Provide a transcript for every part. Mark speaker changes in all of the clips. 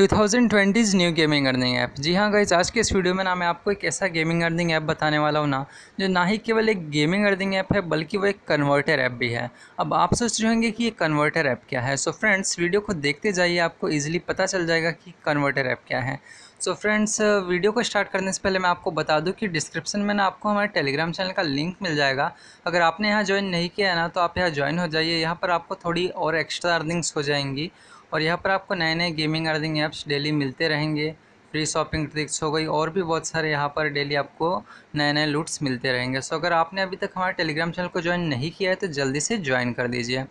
Speaker 1: to thousand twenties new gaming earning app जी हाँ guys आज के इस वीडियो में ना मैं आपको एक ऐसा गेमिंग अर्निंग ऐप बताने वाला हूँ ना जो ना ही केवल एक गेमिंग अर्निंग ऐप है बल्कि वो एक कन्वर्टर ऐप भी है अब आप सोच रहे होंगे कि ये कन्वर्टर ऐप क्या है सो so फ्रेंड्स वीडियो को देखते जाइए आपको ईजिली पता चल जाएगा कि कन्वर्टर ऐप क्या है so so friends video uh, को स्टार्ट करने से पहले मैं आपको बता दूं कि डिस्क्रिप्शन में ना आपको हमारे टेलीग्राम चैनल का लिंक मिल जाएगा अगर आपने यहाँ ज्वाइन नहीं किया है ना तो आप यहाँ ज्वाइन हो जाइए यहाँ पर आपको थोड़ी और एक्स्ट्रा अर्निंग्स हो जाएंगी और यहाँ पर आपको नए नए गेमिंग अर्निंग ऐप्स डेली मिलते रहेंगे फ्री शॉपिंग ट्रिक्स हो गई और भी बहुत सारे यहाँ पर डेली आपको नए नए लूट्स मिलते रहेंगे सो अगर आपने अभी तक हमारे टेलीग्राम चैनल को ज्वाइन नहीं किया है तो जल्दी से ज्वाइन कर दीजिए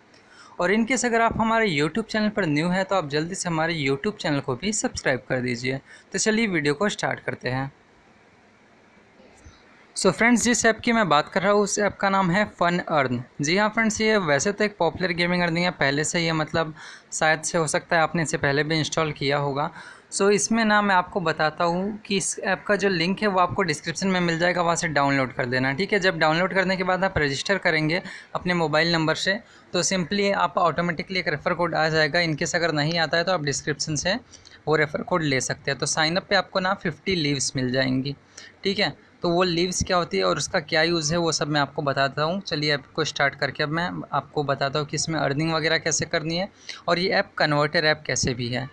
Speaker 1: और इनकेस अगर आप हमारे यूट्यूब चैनल पर न्यू है तो आप जल्दी से हमारे यूट्यूब चैनल को भी सब्सक्राइब कर दीजिए तो चलिए वीडियो को स्टार्ट करते हैं सो so फ्रेंड्स जिस ऐप की मैं बात कर रहा हूँ उस ऐप का नाम है फ़न अर्न जी हाँ फ्रेंड्स ये वैसे तो एक पॉपुलर गेमिंग अर्निंग है पहले से ये मतलब शायद से हो सकता है आपने इसे पहले भी इंस्टॉल किया होगा सो so, इसमें ना मैं आपको बताता हूँ कि इस ऐप का जो लिंक है वो आपको डिस्क्रिप्शन में मिल जाएगा वहाँ से डाउनलोड कर देना ठीक है जब डाउनलोड करने के बाद आप रजिस्टर करेंगे अपने मोबाइल नंबर से तो सिंपली आप ऑटोमेटिकली एक रेफ़र कोड आ जाएगा इनकेस अगर नहीं आता है तो आप डिस्क्रिप्शन से वो रेफ़र कोड ले सकते हैं तो साइनअप पर आपको ना फिफ्टी लीव्स मिल जाएंगी ठीक है तो वो लीव्स क्या होती है और उसका क्या यूज़ है वो सब मैं आपको बताता हूँ चलिए ऐप को स्टार्ट करके अब मैं आपको बताता हूँ कि इसमें अर्निंग वगैरह कैसे करनी है और ये ऐप कन्वर्टर ऐप कैसे भी है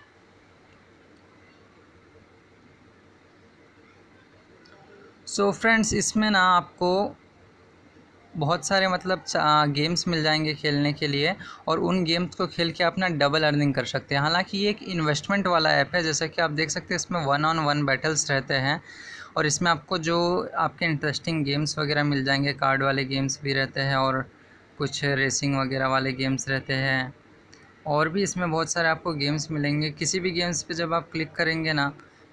Speaker 1: सो so फ्रेंड्स इसमें ना आपको बहुत सारे मतलब गेम्स मिल जाएंगे खेलने के लिए और उन गेम्स को खेल के आप ना डबल अर्निंग कर सकते हैं हालांकि ये एक इन्वेस्टमेंट वाला ऐप है जैसा कि आप देख सकते हैं इसमें वन ऑन वन बैटल्स रहते हैं और इसमें आपको जो आपके इंटरेस्टिंग गेम्स वगैरह मिल जाएंगे कार्ड वाले गेम्स भी रहते हैं और कुछ रेसिंग वगैरह वाले गेम्स रहते हैं और भी इसमें बहुत सारे आपको गेम्स मिलेंगे किसी भी गेम्स पर जब आप क्लिक करेंगे ना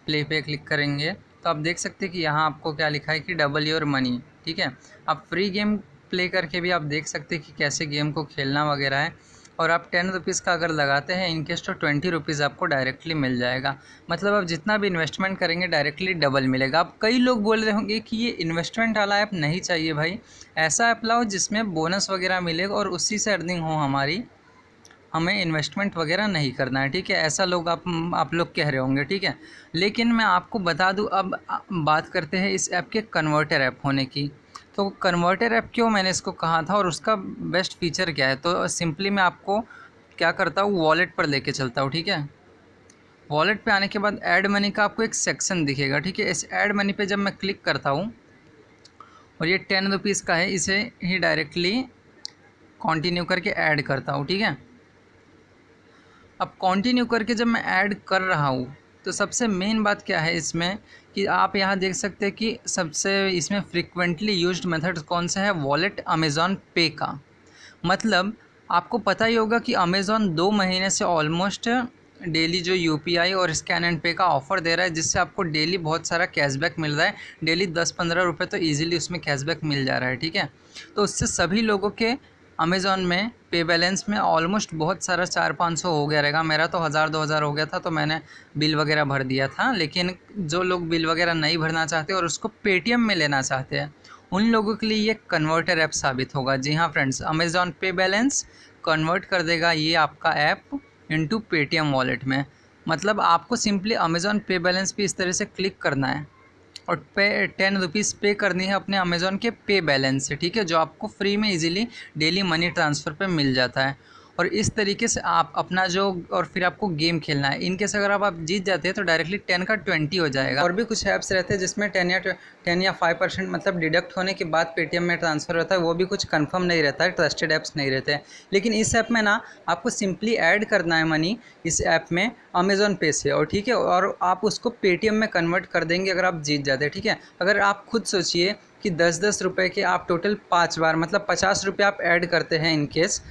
Speaker 1: प्ले पे क्लिक करेंगे तो आप देख सकते हैं कि यहाँ आपको क्या लिखा है कि डबल योर मनी ठीक है आप फ्री गेम प्ले करके भी आप देख सकते हैं कि कैसे गेम को खेलना वगैरह है और आप टेन रुपीज़ का अगर लगाते हैं इनकेस तो ट्वेंटी रुपीज़ आपको डायरेक्टली मिल जाएगा मतलब आप जितना भी इन्वेस्टमेंट करेंगे डायरेक्टली डबल मिलेगा आप कई लोग बोल रहे होंगे कि ये इन्वेस्टमेंट वाला ऐप नहीं चाहिए भाई ऐसा ऐप लाओ जिसमें बोनस वगैरह मिलेगा और उसी से अर्निंग हो हमारी हमें इन्वेस्टमेंट वगैरह नहीं करना है ठीक है ऐसा लोग आप आप लोग कह रहे होंगे ठीक है लेकिन मैं आपको बता दूँ अब बात करते हैं इस ऐप के कन्वर्टर ऐप होने की तो कन्वर्टर ऐप क्यों मैंने इसको कहा था और उसका बेस्ट फीचर क्या है तो सिंपली मैं आपको क्या करता हूँ वॉलेट पर लेके चलता हूँ ठीक है वॉलेट पर आने के बाद ऐड मनी का आपको एक सेक्शन दिखेगा ठीक है इस एड मनी पर जब मैं क्लिक करता हूँ और ये टेन रुपीज़ का है इसे ही डायरेक्टली कंटिन्यू करके ऐड करता हूँ ठीक है अब कंटिन्यू करके जब मैं ऐड कर रहा हूँ तो सबसे मेन बात क्या है इसमें कि आप यहाँ देख सकते हैं कि सबसे इसमें फ्रिक्वेंटली यूज मेथड कौन सा है वॉलेट अमेज़ॉन पे का मतलब आपको पता ही होगा कि अमेज़ॉन दो महीने से ऑलमोस्ट डेली जो यू और स्कैन एंड पे का ऑफ़र दे रहा है जिससे आपको डेली बहुत सारा कैशबैक मिल रहा है डेली दस पंद्रह रुपये तो ईजिली उसमें कैशबैक मिल जा रहा है ठीक है तो उससे सभी लोगों के अमेज़ोन में पे बैलेंस में ऑलमोस्ट बहुत सारा चार पाँच सौ हो गया रहेगा मेरा तो हज़ार दो हज़ार हो गया था तो मैंने बिल वगैरह भर दिया था लेकिन जो लोग बिल वगैरह नहीं भरना चाहते और उसको पेटीएम में लेना चाहते हैं उन लोगों के लिए ये कन्वर्टर ऐप साबित होगा जी हाँ friends Amazon pay balance convert कर देगा ये आपका ऐप इंटू पेटीएम वॉलेट में मतलब आपको सिंपली अमेज़ॉन पे बैलेंस पर इस तरह से क्लिक करना है और पे टेन रुपीज़ पे करनी है अपने अमेज़ोन के पे बैलेंस से ठीक है जो आपको फ्री में इजीली डेली मनी ट्रांसफ़र पे मिल जाता है और इस तरीके से आप अपना जो और फिर आपको गेम खेलना है इनकेस अगर आप, आप जीत जाते हैं तो डायरेक्टली टेन का ट्वेंटी हो जाएगा और भी कुछ ऐप्स रहते हैं जिसमें टेन या टेन या फाइव परसेंट मतलब डिडक्ट होने के बाद पेटीएम में ट्रांसफ़र होता है वो भी कुछ कन्फर्म नहीं रहता है ट्रस्टेड ऐप्स नहीं रहते लेकिन इस ऐप में ना आपको सिंपली ऐड करना है मनी इस ऐप में अमेजोन पे से और ठीक है और आप उसको पेटीएम में कन्वर्ट कर देंगे अगर आप जीत जाते हैं ठीक है अगर आप खुद सोचिए कि दस दस रुपये के आप टोटल पाँच बार मतलब पचास रुपये आप ऐड करते हैं इनकेस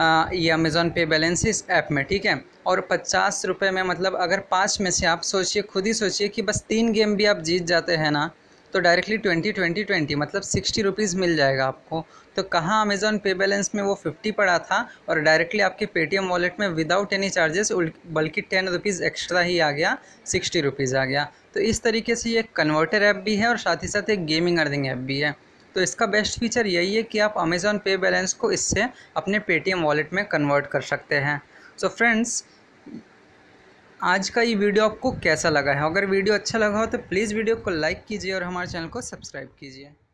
Speaker 1: ये अमेज़ॉन पे बैलेंस इस ऐप में ठीक है और पचास रुपये में मतलब अगर पाँच में से आप सोचिए खुद ही सोचिए कि बस तीन गेम भी आप जीत जाते हैं ना तो डायरेक्टली ट्वेंटी ट्वेंटी ट्वेंटी मतलब सिक्सटी रुपीज़ मिल जाएगा आपको तो कहाँ अमेज़ॉन पे बैलेंस में वो फिफ्टी पड़ा था और डायरेक्टली आपके पेटीएम वॉलेट में विदाउट एनी चार्जेस बल्कि टेन रुपीज़ एक्स्ट्रा ही आ गया सिक्सटी रुपीज़ आ गया तो इस तरीके से ये कन्वर्टर ऐप भी है और साथ ही साथ एक गेमिंग अर्निंग ऐप भी है तो इसका बेस्ट फीचर यही है कि आप अमेज़ॉन पे बैलेंस को इससे अपने पेटीएम वॉलेट में कन्वर्ट कर सकते हैं सो so फ्रेंड्स आज का ये वीडियो आपको कैसा लगा है अगर वीडियो अच्छा लगा हो तो प्लीज़ वीडियो को लाइक कीजिए और हमारे चैनल को सब्सक्राइब कीजिए